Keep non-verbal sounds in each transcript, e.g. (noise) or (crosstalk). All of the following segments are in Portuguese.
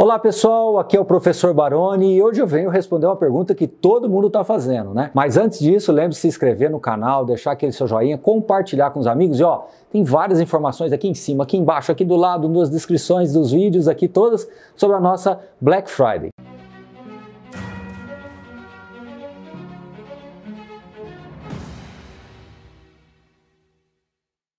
Olá pessoal, aqui é o professor Baroni e hoje eu venho responder uma pergunta que todo mundo está fazendo, né? Mas antes disso, lembre-se de se inscrever no canal, deixar aquele seu joinha, compartilhar com os amigos e ó, tem várias informações aqui em cima, aqui embaixo, aqui do lado, nas descrições dos vídeos, aqui todas sobre a nossa Black Friday.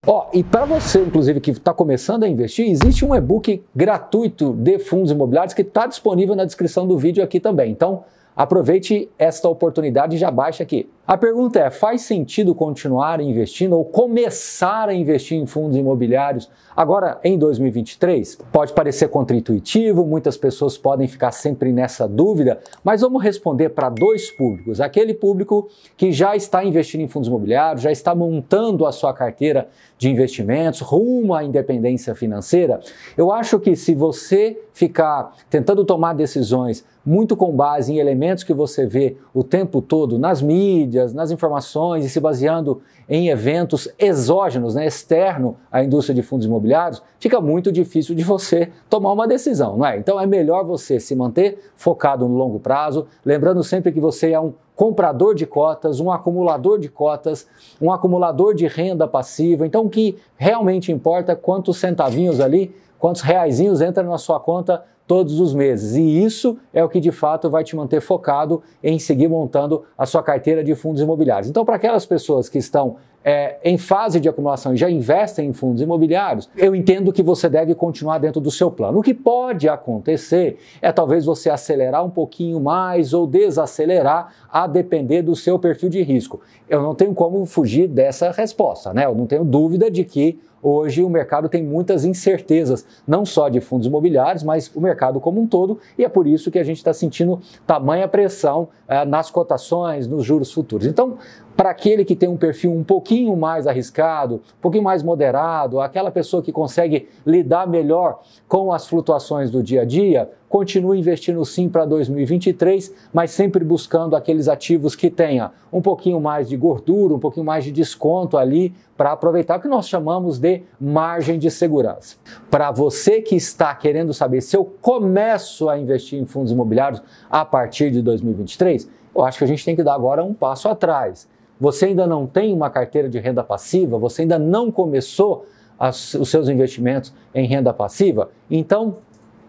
Ó, e para você, inclusive, que está começando a investir, existe um e-book gratuito de fundos imobiliários que está disponível na descrição do vídeo aqui também. Então, Aproveite esta oportunidade e já baixa aqui. A pergunta é: faz sentido continuar investindo ou começar a investir em fundos imobiliários agora em 2023? Pode parecer contraintuitivo, muitas pessoas podem ficar sempre nessa dúvida, mas vamos responder para dois públicos: aquele público que já está investindo em fundos imobiliários, já está montando a sua carteira de investimentos rumo à independência financeira. Eu acho que se você ficar tentando tomar decisões muito com base em elementos que você vê o tempo todo nas mídias, nas informações e se baseando em eventos exógenos, né, externo à indústria de fundos imobiliários, fica muito difícil de você tomar uma decisão, não é? Então é melhor você se manter focado no longo prazo, lembrando sempre que você é um comprador de cotas, um acumulador de cotas, um acumulador de renda passiva. Então o que realmente importa é quantos centavinhos ali quantos reaisinhos entra na sua conta todos os meses. E isso é o que de fato vai te manter focado em seguir montando a sua carteira de fundos imobiliários. Então, para aquelas pessoas que estão é, em fase de acumulação e já investem em fundos imobiliários, eu entendo que você deve continuar dentro do seu plano. O que pode acontecer é talvez você acelerar um pouquinho mais ou desacelerar, a depender do seu perfil de risco. Eu não tenho como fugir dessa resposta, né? Eu não tenho dúvida de que hoje o mercado tem muitas incertezas, não só de fundos imobiliários, mas o mercado mercado como um todo, e é por isso que a gente está sentindo tamanha pressão eh, nas cotações, nos juros futuros. Então, para aquele que tem um perfil um pouquinho mais arriscado, um pouquinho mais moderado, aquela pessoa que consegue lidar melhor com as flutuações do dia a dia, continue investindo sim para 2023, mas sempre buscando aqueles ativos que tenha um pouquinho mais de gordura, um pouquinho mais de desconto ali para aproveitar o que nós chamamos de margem de segurança. Para você que está querendo saber se eu começo a investir em fundos imobiliários a partir de 2023, eu acho que a gente tem que dar agora um passo atrás você ainda não tem uma carteira de renda passiva, você ainda não começou as, os seus investimentos em renda passiva, então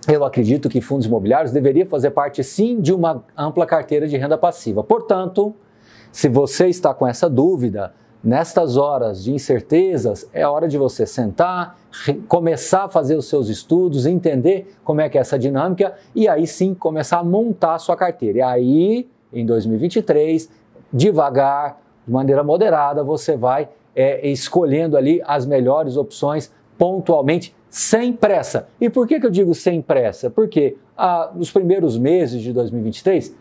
eu acredito que fundos imobiliários deveria fazer parte sim de uma ampla carteira de renda passiva. Portanto, se você está com essa dúvida, nestas horas de incertezas, é hora de você sentar, começar a fazer os seus estudos, entender como é que é essa dinâmica e aí sim começar a montar a sua carteira. E aí, em 2023, devagar, de maneira moderada, você vai é, escolhendo ali as melhores opções pontualmente, sem pressa. E por que, que eu digo sem pressa? Porque ah, nos primeiros meses de 2023,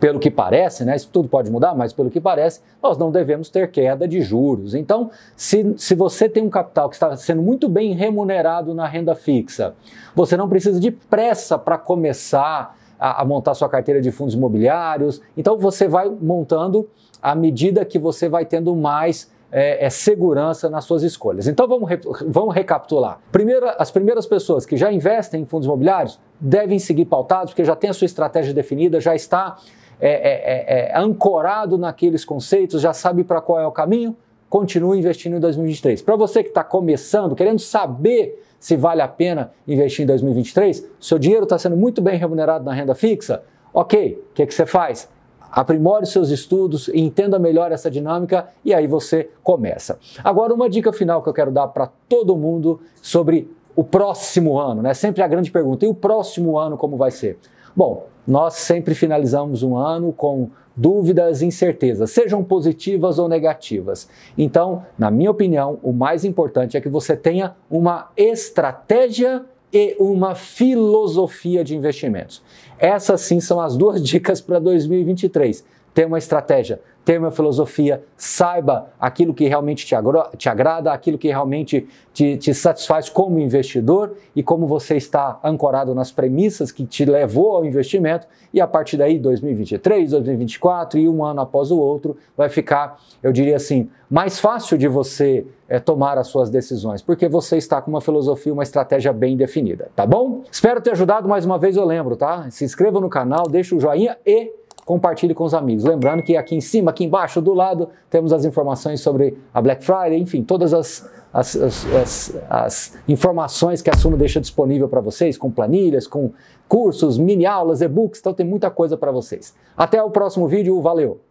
pelo que parece, né, isso tudo pode mudar, mas pelo que parece, nós não devemos ter queda de juros. Então, se, se você tem um capital que está sendo muito bem remunerado na renda fixa, você não precisa de pressa para começar a, a montar sua carteira de fundos imobiliários. Então você vai montando à medida que você vai tendo mais é, é, segurança nas suas escolhas. Então vamos, re, vamos recapitular. Primeiro, as primeiras pessoas que já investem em fundos imobiliários devem seguir pautados, porque já tem a sua estratégia definida, já está é, é, é, é ancorado naqueles conceitos, já sabe para qual é o caminho continue investindo em 2023. Para você que está começando, querendo saber se vale a pena investir em 2023, seu dinheiro está sendo muito bem remunerado na renda fixa, ok, o que, é que você faz? aprimore seus estudos, entenda melhor essa dinâmica e aí você começa. Agora, uma dica final que eu quero dar para todo mundo sobre o próximo ano, né? Sempre a grande pergunta: e o próximo ano como vai ser? Bom, nós sempre finalizamos um ano com dúvidas e incertezas, sejam positivas ou negativas. Então, na minha opinião, o mais importante é que você tenha uma estratégia e uma filosofia de investimentos. Essas sim são as duas (laughs) dicas para 2023 tenha uma estratégia, tenha uma filosofia, saiba aquilo que realmente te, te agrada, aquilo que realmente te, te, satisfaz como investidor e como você está ancorado nas premissas que te levou ao investimento. E a partir daí, 2023, 2024 e um ano após o outro, vai ficar, eu diria assim, mais fácil de você é, tomar as suas decisões, porque você está com uma filosofia, uma estratégia bem definida, tá bom? Espero ter ajudado mais uma vez, eu lembro, tá? Se inscreva no canal, deixa o joinha e compartilhe com os amigos. Lembrando que aqui em cima, aqui embaixo, do lado, temos as informações sobre a Black Friday, enfim, todas as, as, as, as informações que a Suno deixa disponível para vocês, com planilhas, com cursos, mini aulas, e-books, então tem muita coisa para vocês. Até o próximo vídeo, valeu!